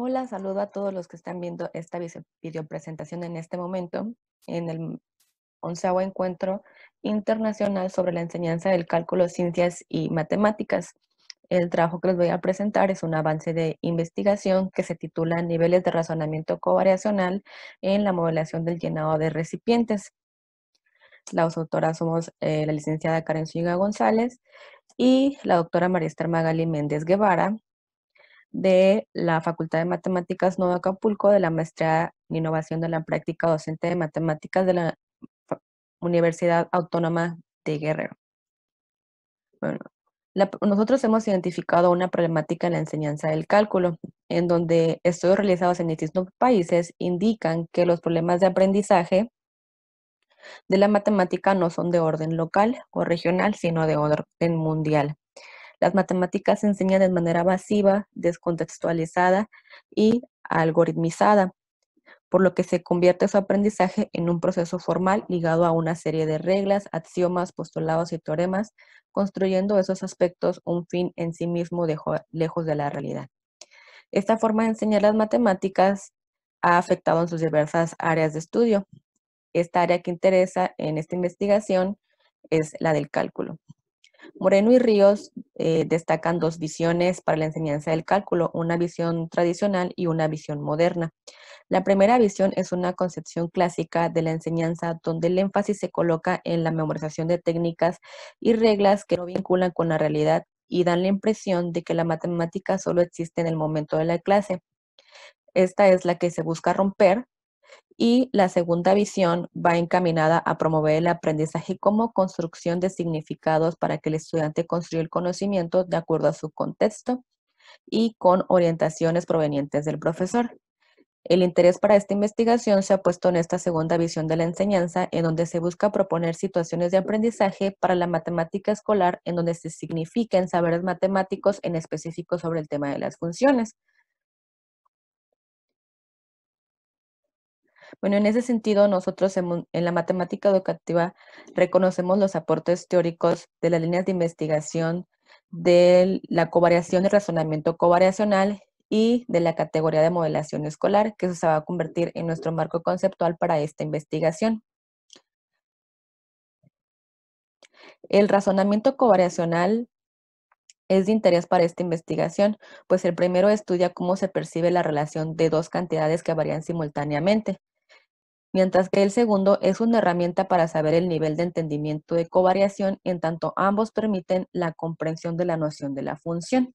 Hola, saludo a todos los que están viendo esta videopresentación en este momento en el onceavo encuentro internacional sobre la enseñanza del cálculo, ciencias y matemáticas. El trabajo que les voy a presentar es un avance de investigación que se titula Niveles de razonamiento covariacional en la modelación del llenado de recipientes. Las autoras somos eh, la licenciada Karen Zúñiga González y la doctora María Esther Magali Méndez Guevara, de la Facultad de Matemáticas Nuevo Acapulco, de la Maestría en Innovación de la Práctica Docente de Matemáticas de la Universidad Autónoma de Guerrero. Bueno, nosotros hemos identificado una problemática en la enseñanza del cálculo, en donde estudios realizados en distintos países indican que los problemas de aprendizaje de la matemática no son de orden local o regional, sino de orden mundial. Las matemáticas se enseñan de manera masiva, descontextualizada y algoritmizada, por lo que se convierte su aprendizaje en un proceso formal ligado a una serie de reglas, axiomas, postulados y teoremas, construyendo esos aspectos un fin en sí mismo lejos de la realidad. Esta forma de enseñar las matemáticas ha afectado en sus diversas áreas de estudio. Esta área que interesa en esta investigación es la del cálculo. Moreno y Ríos eh, destacan dos visiones para la enseñanza del cálculo, una visión tradicional y una visión moderna. La primera visión es una concepción clásica de la enseñanza donde el énfasis se coloca en la memorización de técnicas y reglas que no vinculan con la realidad y dan la impresión de que la matemática solo existe en el momento de la clase. Esta es la que se busca romper y la segunda visión va encaminada a promover el aprendizaje como construcción de significados para que el estudiante construya el conocimiento de acuerdo a su contexto y con orientaciones provenientes del profesor. El interés para esta investigación se ha puesto en esta segunda visión de la enseñanza, en donde se busca proponer situaciones de aprendizaje para la matemática escolar, en donde se signifiquen saberes matemáticos en específico sobre el tema de las funciones. Bueno, en ese sentido, nosotros en, la matemática educativa reconocemos los aportes teóricos de las líneas de investigación de la covariación y razonamiento covariacional y de la categoría de modelación escolar, que se va a convertir en nuestro marco conceptual para esta investigación. El razonamiento covariacional es de interés para esta investigación, pues el primero estudia cómo se percibe la relación de dos cantidades que varían simultáneamente mientras que el segundo es una herramienta para saber el nivel de entendimiento de covariación, en tanto ambos permiten la comprensión de la noción de la función.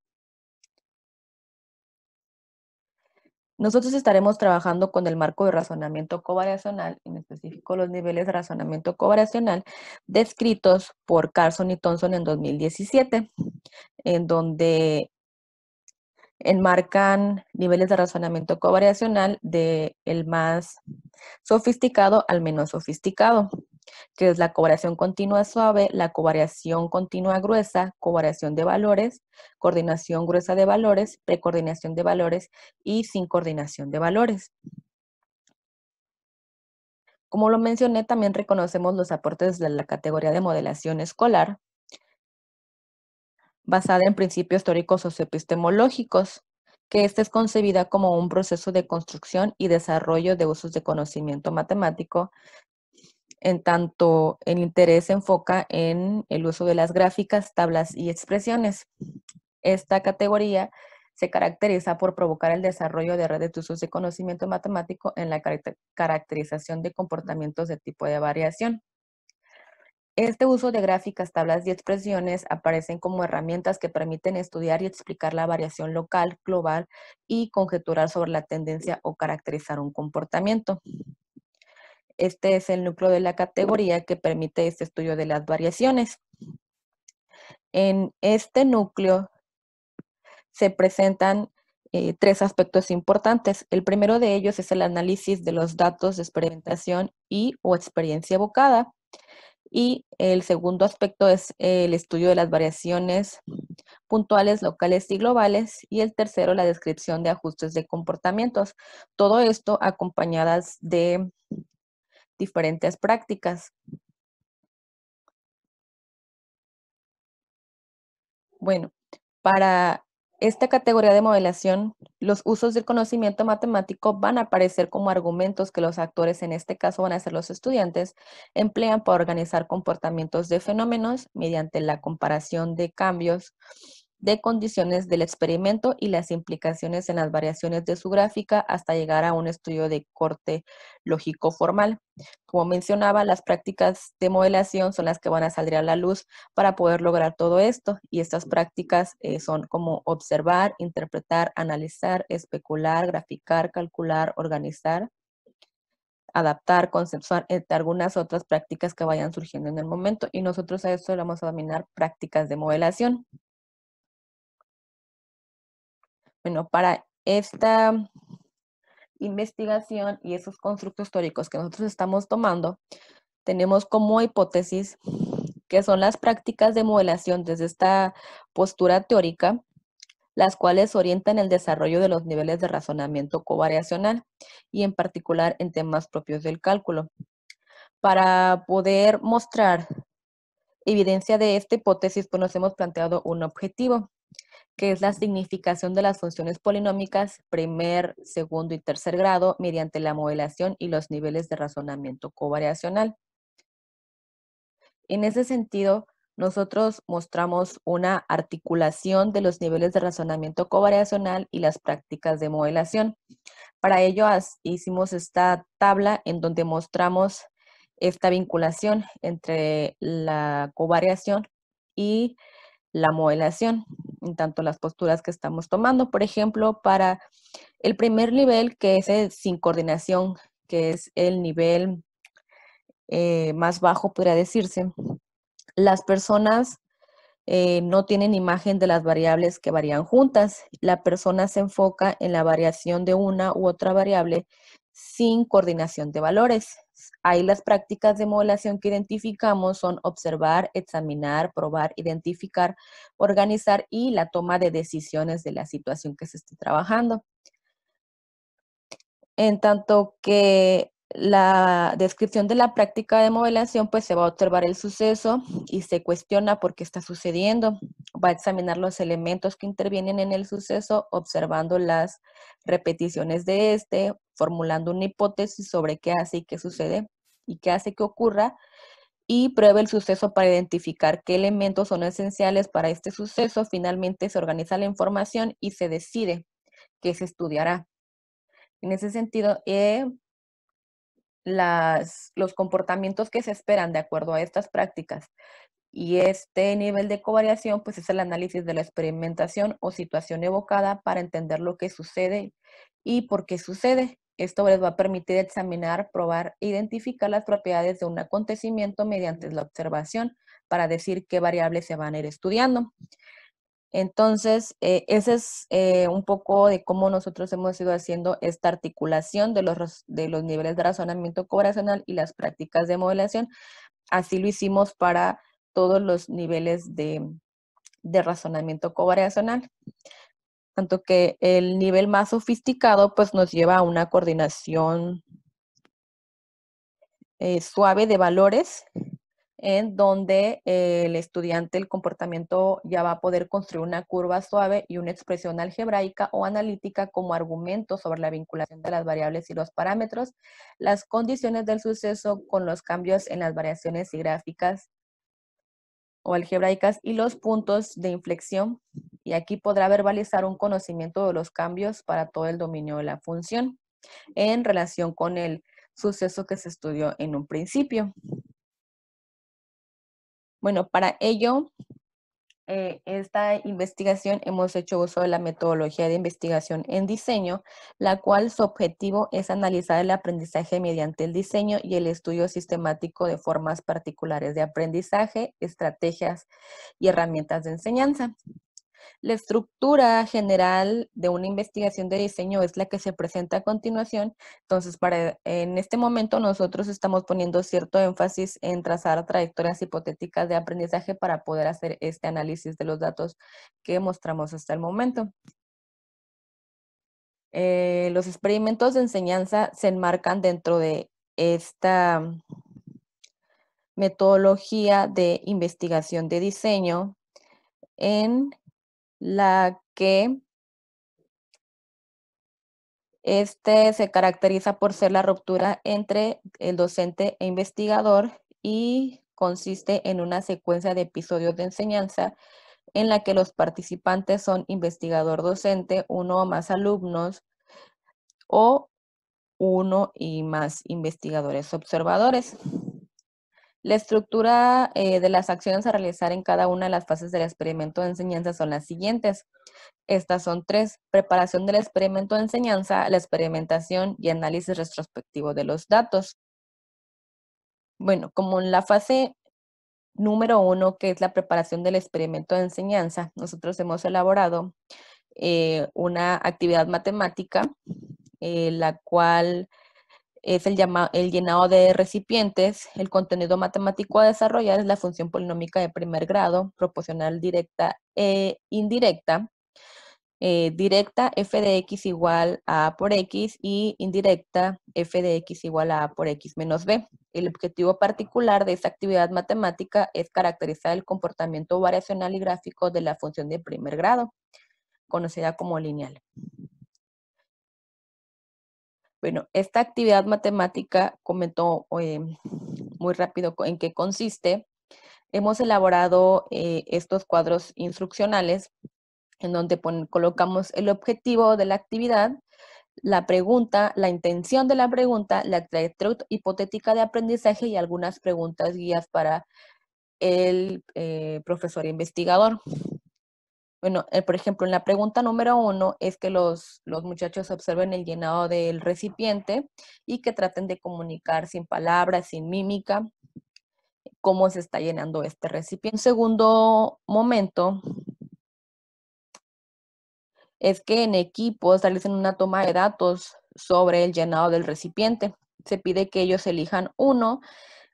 Nosotros estaremos trabajando con el marco de razonamiento covariacional, en específico los niveles de razonamiento covariacional descritos por Carson y Thompson en 2017, en donde enmarcan niveles de razonamiento covariacional del el más sofisticado al menos sofisticado, que es la covariación continua suave, la covariación continua gruesa, covariación de valores, coordinación gruesa de valores, precoordinación de valores y sin coordinación de valores. Como lo mencioné, también reconocemos los aportes de la categoría de modelación escolar, basada en principios teóricos epistemológicos, que esta es concebida como un proceso de construcción y desarrollo de usos de conocimiento matemático, en tanto el interés se enfoca en el uso de las gráficas, tablas y expresiones. Esta categoría se caracteriza por provocar el desarrollo de redes de usos de conocimiento matemático en la caracterización de comportamientos de tipo de variación. Este uso de gráficas, tablas y expresiones aparecen como herramientas que permiten estudiar y explicar la variación local, global y conjeturar sobre la tendencia o caracterizar un comportamiento. Este es el núcleo de la categoría que permite este estudio de las variaciones. En este núcleo se presentan eh, tres aspectos importantes. El primero de ellos es el análisis de los datos de experimentación y o experiencia evocada. Y el segundo aspecto es el estudio de las variaciones puntuales, locales y globales. Y el tercero, la descripción de ajustes de comportamientos. Todo esto acompañadas de diferentes prácticas. Bueno, para esta categoría de modelación, los usos del conocimiento matemático van a aparecer como argumentos que los actores, en este caso van a ser los estudiantes, emplean para organizar comportamientos de fenómenos mediante la comparación de cambios de condiciones del experimento y las implicaciones en las variaciones de su gráfica hasta llegar a un estudio de corte lógico formal. Como mencionaba, las prácticas de modelación son las que van a salir a la luz para poder lograr todo esto y estas prácticas eh, son como observar, interpretar, analizar, especular, graficar, calcular, organizar, adaptar, conceptuar, eh, algunas otras prácticas que vayan surgiendo en el momento. Y nosotros a esto le vamos a dominar prácticas de modelación. Bueno, para esta investigación y esos constructos históricos que nosotros estamos tomando, tenemos como hipótesis que son las prácticas de modelación desde esta postura teórica, las cuales orientan el desarrollo de los niveles de razonamiento covariacional y en particular en temas propios del cálculo. Para poder mostrar evidencia de esta hipótesis, pues nos hemos planteado un objetivo que es la significación de las funciones polinómicas primer, segundo y tercer grado mediante la modelación y los niveles de razonamiento covariacional. En ese sentido, nosotros mostramos una articulación de los niveles de razonamiento covariacional y las prácticas de modelación. Para ello hicimos esta tabla en donde mostramos esta vinculación entre la covariación y la modelación, en tanto las posturas que estamos tomando. Por ejemplo, para el primer nivel, que es sin coordinación, que es el nivel eh, más bajo, podría decirse, las personas eh, no tienen imagen de las variables que varían juntas. La persona se enfoca en la variación de una u otra variable sin coordinación de valores. Ahí las prácticas de modelación que identificamos son observar, examinar, probar, identificar, organizar y la toma de decisiones de la situación que se esté trabajando. En tanto que la descripción de la práctica de modelación, pues se va a observar el suceso y se cuestiona por qué está sucediendo. Va a examinar los elementos que intervienen en el suceso, observando las repeticiones de este, formulando una hipótesis sobre qué hace y qué sucede y qué hace que ocurra y prueba el suceso para identificar qué elementos son esenciales para este suceso. Finalmente se organiza la información y se decide qué se estudiará. En ese sentido, eh, las, los comportamientos que se esperan de acuerdo a estas prácticas. Y este nivel de covariación pues, es el análisis de la experimentación o situación evocada para entender lo que sucede y por qué sucede. Esto les va a permitir examinar, probar e identificar las propiedades de un acontecimiento mediante la observación para decir qué variables se van a ir estudiando. Entonces, eh, ese es eh, un poco de cómo nosotros hemos ido haciendo esta articulación de los, de los niveles de razonamiento covariacional y las prácticas de modelación. Así lo hicimos para todos los niveles de, razonamiento covariacional. Tanto que el nivel más sofisticado pues nos lleva a una coordinación eh, suave de valores en donde el estudiante el comportamiento ya va a poder construir una curva suave y una expresión algebraica o analítica como argumento sobre la vinculación de las variables y los parámetros, las condiciones del suceso con los cambios en las variaciones y gráficas o algebraicas y los puntos de inflexión. Y aquí podrá verbalizar un conocimiento de los cambios para todo el dominio de la función en relación con el suceso que se estudió en un principio. Bueno, para ello, eh, esta investigación hemos hecho uso de la metodología de investigación en diseño, la cual su objetivo es analizar el aprendizaje mediante el diseño y el estudio sistemático de formas particulares de aprendizaje, estrategias y herramientas de enseñanza. La estructura general de una investigación de diseño es la que se presenta a continuación. Entonces, para, en este momento nosotros estamos poniendo cierto énfasis en trazar trayectorias hipotéticas de aprendizaje para poder hacer este análisis de los datos que mostramos hasta el momento. Eh, los experimentos de enseñanza se enmarcan dentro de esta metodología de investigación de diseño en la que este se caracteriza por ser la ruptura entre el docente e investigador y consiste en una secuencia de episodios de enseñanza en la que los participantes son investigador docente, uno o más alumnos o uno y más investigadores observadores. La estructura eh, de las acciones a realizar en cada una de las fases del experimento de enseñanza son las siguientes. Estas son tres, preparación del experimento de enseñanza, la experimentación y análisis retrospectivo de los datos. Bueno, como en la fase número uno, que es la preparación del experimento de enseñanza, nosotros hemos elaborado eh, una actividad matemática, eh, la cual es el, llenado de recipientes, el contenido matemático a desarrollar es la función polinómica de primer grado, proporcional directa e indirecta. Eh, directa f de x igual a, a por x y indirecta f de x igual a, a por x menos b. El objetivo particular de esta actividad matemática es caracterizar el comportamiento variacional y gráfico de la función de primer grado, conocida como lineal. Bueno, esta actividad matemática comentó eh, muy rápido en qué consiste. Hemos elaborado eh, estos cuadros instruccionales en donde colocamos el objetivo de la actividad, la pregunta, la intención de la pregunta, la trayectoria hipotética de aprendizaje y algunas preguntas guías para el eh, profesor investigador. Bueno, eh, por ejemplo, en la pregunta número uno es que los, muchachos observen el llenado del recipiente y que traten de comunicar sin palabras, sin mímica, cómo se está llenando este recipiente. en segundo momento es que en equipo establecen una toma de datos sobre el llenado del recipiente. Se pide que ellos elijan uno,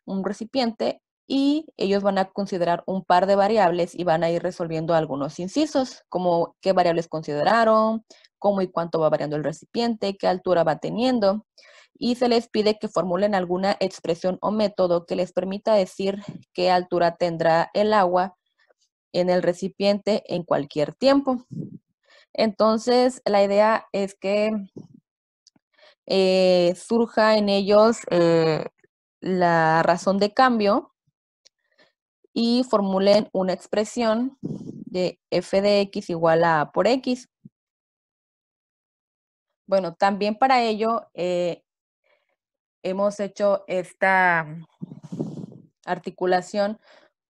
un recipiente, y ellos van a considerar un par de variables y van a ir resolviendo algunos incisos, como qué variables consideraron, cómo y cuánto va variando el recipiente, qué altura va teniendo, y se les pide que formulen alguna expresión o método que les permita decir qué altura tendrá el agua en el recipiente en cualquier tiempo. Entonces, la idea es que eh, surja en ellos eh, la razón de cambio y formulen una expresión de f de x igual a por x. Bueno, también para ello eh, hemos hecho esta articulación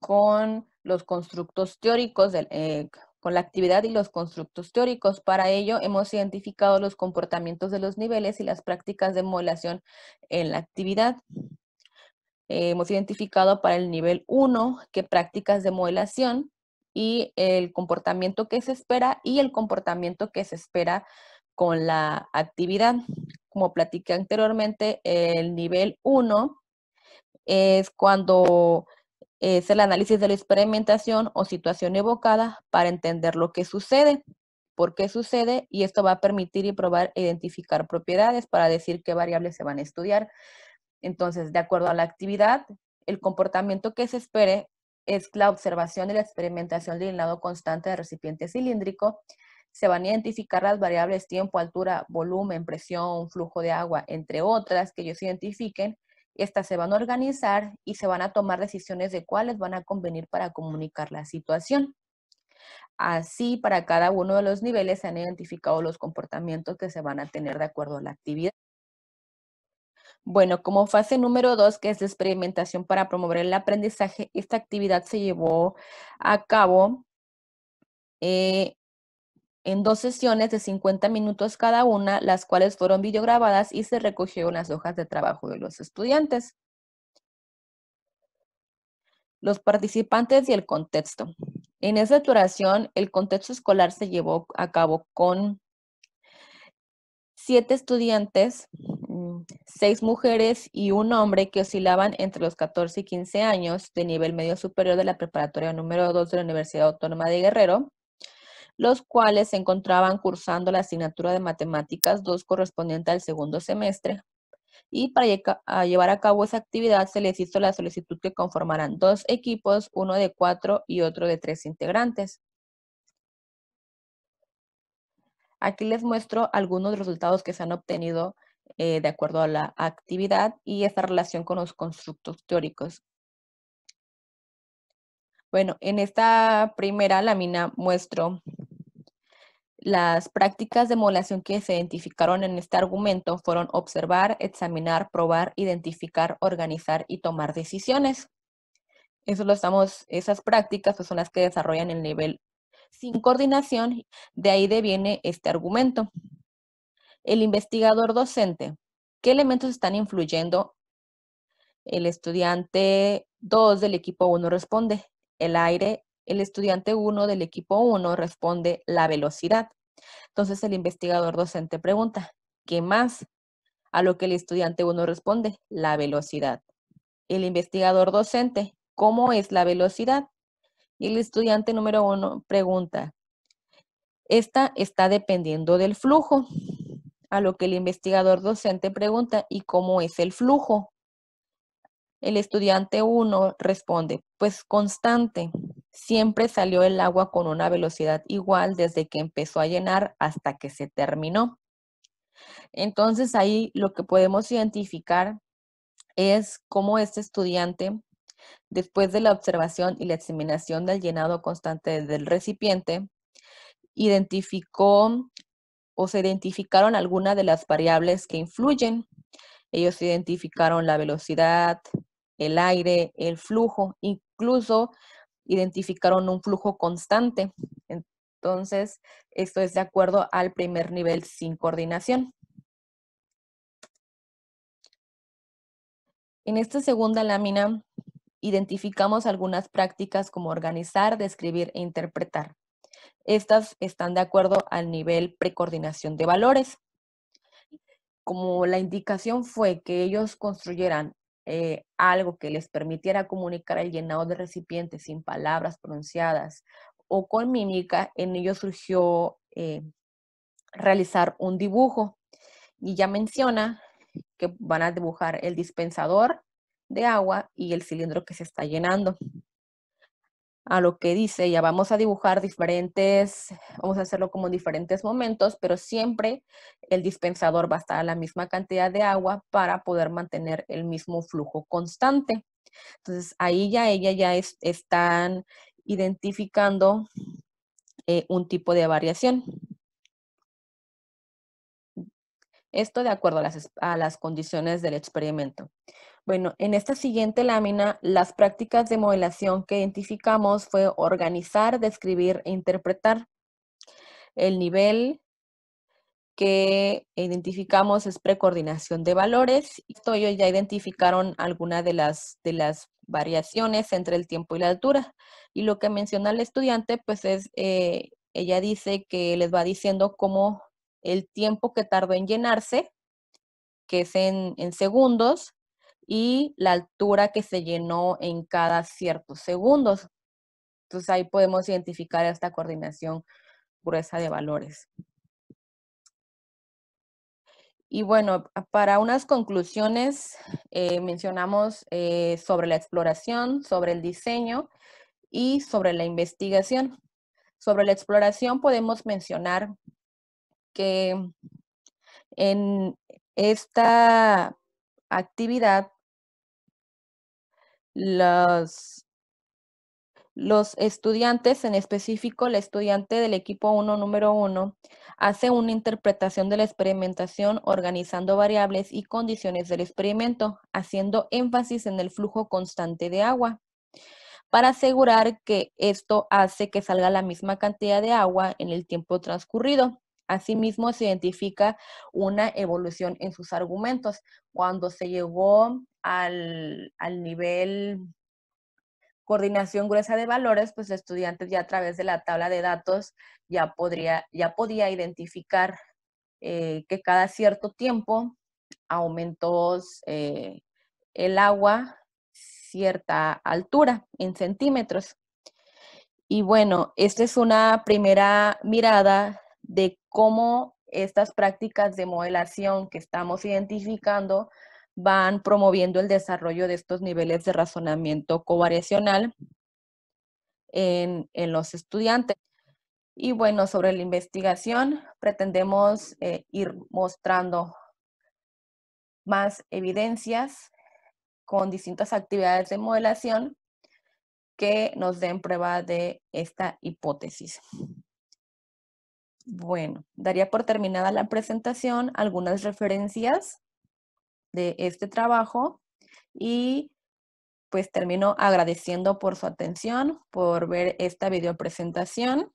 con los constructos teóricos, eh, con la actividad y los constructos teóricos. Para ello hemos identificado los comportamientos de los niveles y las prácticas de modelación en la actividad. Eh, hemos identificado para el nivel 1 qué prácticas de modelación y el comportamiento que se espera y el comportamiento que se espera con la actividad. Como platiqué anteriormente, el nivel 1 es cuando es el análisis de la experimentación o situación evocada para entender lo que sucede, por qué sucede, y esto va a permitir y probar identificar propiedades para decir qué variables se van a estudiar. Entonces, de acuerdo a la actividad, el comportamiento que se espere es la observación y la experimentación del lado constante de recipiente cilíndrico. Se van a identificar las variables tiempo, altura, volumen, presión, flujo de agua, entre otras que ellos identifiquen. Estas se van a organizar y se van a tomar decisiones de cuáles van a convenir para comunicar la situación. Así, para cada uno de los niveles se han identificado los comportamientos que se van a tener de acuerdo a la actividad. Bueno, como fase número dos, que es la experimentación para promover el aprendizaje, esta actividad se llevó a cabo eh, en dos sesiones de 50 minutos cada una, las cuales fueron videograbadas y se recogieron las hojas de trabajo de los estudiantes. Los participantes y el contexto. En esa duración, el contexto escolar se llevó a cabo con siete estudiantes seis mujeres y un hombre que oscilaban entre los 14 y 15 años de nivel medio superior de la preparatoria número 2 de la Universidad Autónoma de Guerrero, los cuales se encontraban cursando la asignatura de matemáticas 2 correspondiente al segundo semestre. Y para llevar a cabo esa actividad se les hizo la solicitud que conformaran dos equipos, uno de cuatro y otro de tres integrantes. Aquí les muestro algunos resultados que se han obtenido eh, de acuerdo a la actividad y esa relación con los constructos teóricos. Bueno, en esta primera lámina muestro las prácticas de modulación que se identificaron en este argumento fueron observar, examinar, probar, identificar, organizar y tomar decisiones. Eso lo estamos, esas prácticas pues, son las que desarrollan el nivel sin coordinación, de ahí deviene este argumento. El investigador docente, ¿qué elementos están influyendo? El estudiante 2 del equipo 1 responde el aire, el estudiante 1 del equipo 1 responde la velocidad. Entonces el investigador docente pregunta, ¿qué más? A lo que el estudiante 1 responde, la velocidad. El investigador docente, ¿cómo es la velocidad? Y el estudiante número 1 pregunta, esta está dependiendo del flujo a lo que el investigador docente pregunta, ¿y cómo es el flujo? El estudiante 1 responde, pues constante. Siempre salió el agua con una velocidad igual desde que empezó a llenar hasta que se terminó. Entonces ahí lo que podemos identificar es cómo este estudiante, después de la observación y la examinación del llenado constante del recipiente, identificó o se identificaron algunas de las variables que influyen. Ellos identificaron la velocidad, el aire, el flujo, incluso identificaron un flujo constante. Entonces, esto es de acuerdo al primer nivel sin coordinación. En esta segunda lámina identificamos algunas prácticas como organizar, describir e interpretar. Estas están de acuerdo al nivel precoordinación de valores. Como la indicación fue que ellos construyeran eh, algo que les permitiera comunicar el llenado de recipientes sin palabras pronunciadas o con mímica, en ello surgió eh, realizar un dibujo. Y ya menciona que van a dibujar el dispensador de agua y el cilindro que se está llenando a lo que dice, ya vamos a dibujar diferentes, vamos a hacerlo como en diferentes momentos, pero siempre el dispensador va a estar a la misma cantidad de agua para poder mantener el mismo flujo constante. Entonces ahí ya ella ya es, están identificando eh, un tipo de variación. Esto de acuerdo a a las condiciones del experimento. Bueno, en esta siguiente lámina, las prácticas de modelación que identificamos fue organizar, describir e interpretar. El nivel que identificamos es precoordinación de valores. Esto ellos ya identificaron algunas de las, variaciones entre el tiempo y la altura. Y lo que menciona el estudiante, pues es, eh, ella dice que les va diciendo cómo el tiempo que tardó en llenarse, que es en segundos, y la altura que se llenó en cada ciertos segundos. Entonces ahí podemos identificar esta coordinación gruesa de valores. Y bueno, para unas conclusiones eh, mencionamos eh, sobre la exploración, sobre el diseño y sobre la investigación. Sobre la exploración podemos mencionar que en esta actividad los estudiantes, en específico el estudiante del equipo 1, número 1, hace una interpretación de la experimentación organizando variables y condiciones del experimento, haciendo énfasis en el flujo constante de agua, para asegurar que esto hace que salga la misma cantidad de agua en el tiempo transcurrido. Asimismo, se identifica una evolución en sus argumentos. Cuando se llegó al, nivel coordinación gruesa de valores, pues estudiantes ya a través de la tabla de datos ya, podría, ya podía identificar eh, que cada cierto tiempo aumentó eh, el agua cierta altura en centímetros. Y bueno, esta es una primera mirada de cómo estas prácticas de modelación que estamos identificando van promoviendo el desarrollo de estos niveles de razonamiento covariacional en, en los estudiantes. Y bueno, sobre la investigación, pretendemos eh, ir mostrando más evidencias con distintas actividades de modelación que nos den prueba de esta hipótesis. Bueno, daría por terminada la presentación algunas referencias de este trabajo y pues termino agradeciendo por su atención, por ver esta videopresentación